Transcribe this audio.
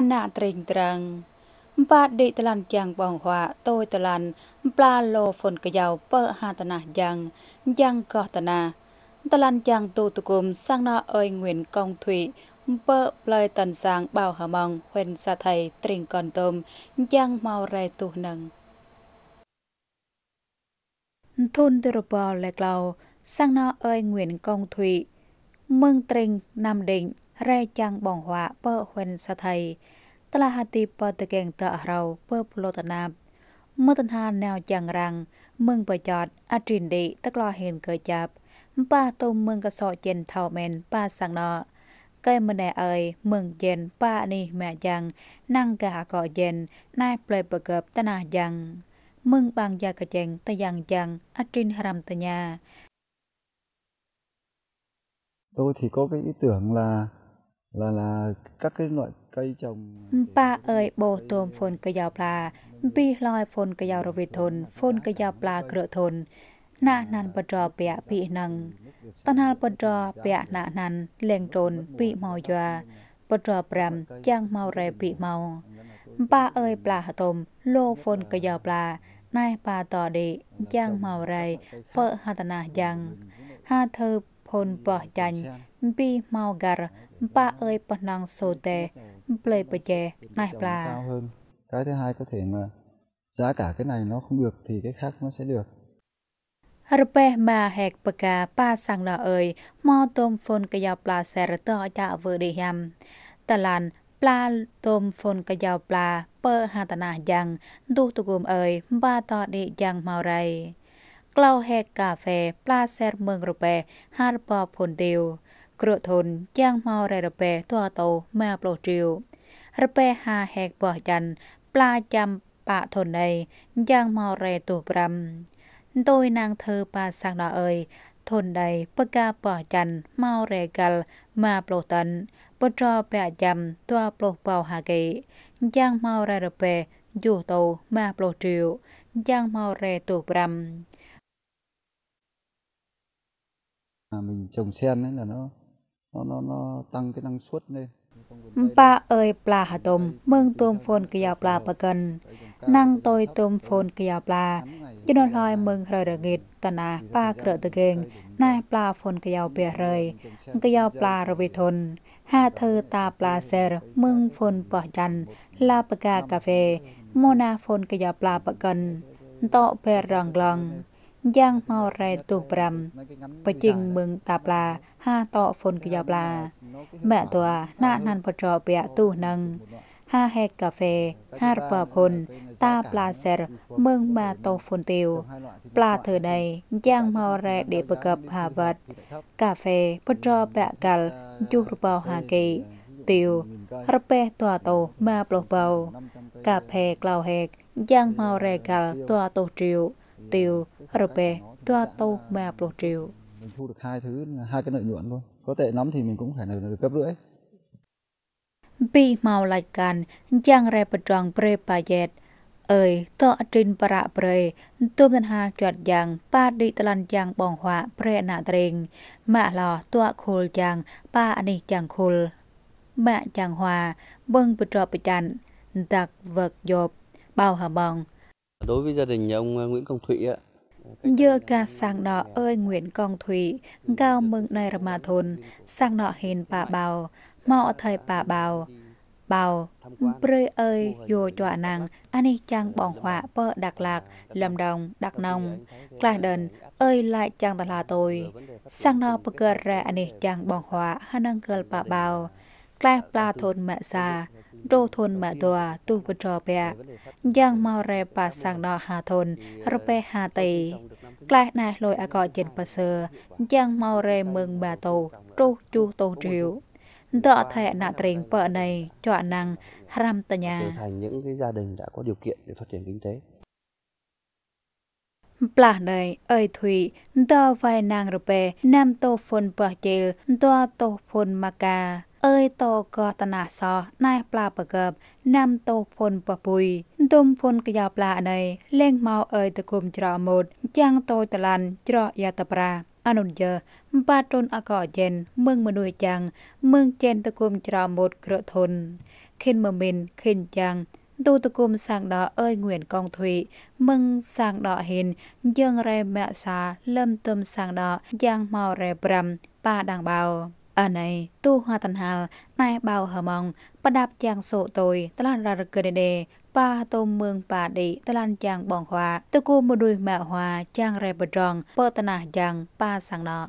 អណាត្រេងត្រឹងបាទដេកតឡានយ៉ាងបងហွာតូចតឡានប្លាលោហ្វុនកយ៉ៅបើហាតណាយ៉ាងយ៉ាងកោះតណាតឡានយ៉ាងទូតគុំសាំងណអើយងឿនកងធុយបើផ្លើយតាន់សាងបៅហមងហិនសាថៃត្រេងកនតុមយ៉ាងមករ៉ែទុះនឹងធុនទរបលលែក្លោសាំងណអើយងឿនកងធុយមឹងត្រេងណាំដេងរែចាំងបងហွာបើហិនសថៃតឡាហទីបតកេងតរោពើប្លូតណាបមតនាណៅយ៉ាងរាំងមឹងបយតអត្រិនដេតក្លោហេនកើចាប់ប៉ាតុមមឹងកសោចិនថោមែនប៉ាសាំងណោកែម្នាក់អើយមឹងចិនប៉ានេះម៉ែយ៉ាងណាំងកាកោចិនណែប្លេបកើបតណាយ៉ាងមឹងបាងយ៉ាកចេងតយ៉ាងយ៉ាងអត្រិនហរំតញ្ញា tôi thì có cái ý tưởng là là các cái loại cây trồng ba ơi bồ tôm phun cây dao pla bi loi phun cây dao rovi thôn phun cây dao pla cửa thôn nạ nàn bật rò bẹ bị nâng tân hal bật rò bẹ nạ nàn lèng trồn bị màu dòa bật rò bram chang màu rè bị màu ba ơi pla hạ tôm lô phun cây dao pla nai ba tò đệ chang màu rè pợ hạ tà nà chang ha thơ phun bỏ chanh bi màu gar ba ơi bật năng sô tê play bờ chè này là cái thứ hai có thể mà giá cả cái này nó không được thì cái khác nó sẽ được Rpe mà hẹt bờ cả ba sang nọ ơi mò tôm phun cái dao pla xe rơ tơ đã vừa đi ham. ta lan pla tôm phun cái dao pla pơ hà ta nà giang đu tu gồm ơi ba tọ đi giang màu rầy ក្លោហេកាហ្វេផ្លាសេរមឹងរបែហារបផុនទៀវ cửa thôn giang mau rè rập bè tàu mà blộ triều rập hà hẹt bỏ chăn pla chăm bạ thôn này giang mau rè tù bram tôi nàng thơ bà sang nọ ơi thôn này bơ ca bỏ chăn mau rè gal mà blộ tận bơ trò bè chăm toa blộ bào hà kỳ giang mau rè rập bè tàu mà blộ triều giang mau rè tù bram mình trồng sen đấy là nó Mpa ơi pla hà tôm mương tôm phôn kia pla pa cần năng tôi tôm phôn kia pla cho nó loi mương rời rời nghịt tần à pa cỡ tự kênh nai pla phôn kia bè rời kia pla rồi về thôn ha thơ ta pla ser mương phôn bỏ chăn la pa ca cà phê mona phôn kia pla pa cần tọ bè răng lăng giang mau rè tu bram pa chinh mương ta pla ha tọ phồn kỳ dọc là mẹ tòa à, nạ nàn vật trò bẹ tu nâng ha he cà phê ha rập phồn ta pla ser mương mà tổ phồn tiêu pla thử này giang mò rè để bờ cập hà vật cà phê vật trò bẹ gal chu rập hà kỳ tiêu rập bè tòa tổ mà bờ bầu cà phê clau hẹt giang mò rè gal tòa tổ triệu tiêu rập bè tòa tổ mà bờ triệu mình thu được hai thứ hai cái lợi nhuận luôn có tệ lắm thì mình cũng phải được gấp rưỡi bị mau lại càn chàng rè bật tròn pre pa dẹt ơi tọ trên para pre tôm thân hà chuột giang pa đi talan giang bong họa pre nạ trền mạ lò tọa khul giang pa ani chàng khul mẹ chàng hòa bưng bật trọ bật chặn tạc vật dộp bao hà bong đối với gia đình nhà ông Nguyễn Công Thụy ạ Dơ ca sang nọ ơi nguyễn con thủy, cao mừng nơi mà thôn, sang nọ hiền bà bào, mọ thời bà bào. Bào, brê ơi, vô chọa nàng, ani chàng bỏng hỏa bơ đặc Lạc, Lâm Đồng, đặc Nông, Lạc Đền, ơi lại chàng ta là tôi. Sang nọ bơ gơ ra ani chàng bỏng hỏa hà năng gơ bà bào tla pla thôn mẹ già đô thôn mẹ đòa tu vật trò bè giang mau re bà sang đò hà thôn rpe hà tì tla nai lôi a gọi trên bà sơ giang mau re mừng bà tù tru chú tô triệu đỡ thẻ nạ trình vợ này cho năng ram tà nhà trở thành những cái gia đình đã có điều kiện để phát triển kinh tế bà này ơi thủy, đỡ vài nàng rụp nam tô phôn bà chê, đỡ tô phôn mạc ca. เอ้ยโตกอตนาซอนายปลาประเกิบนำโตพลปะปุยดุมพลกยาปลาในเล่งเมาเอ้ยตะกุมจรอมดยังโตตะลันจรอยาตะปราអនុញ្ញាបាតុនអកយិនមឹងមនុស្សយ៉ាងមឹងចេនតគុំច្រមុតក្រធុនខិនមមិនខិនយ៉ាងទូតគុំសាងដអើយងួនកងធុយមឹងសាងដហ៊ិនយើងរែមសាលឹមទុំសាងដយ៉ាងមករែ5ប៉ាដាងបោ ở này tu hoa thần hal nai bao hờ mong bắt đạp chàng sổ tôi ta lan ra cơ đề đề ba tôm mương bà đi ta lan chàng bỏng hoa tôi cô một đuôi mẹ hoa chàng rè bờ tròn bơ ta nà chàng ba sang nọ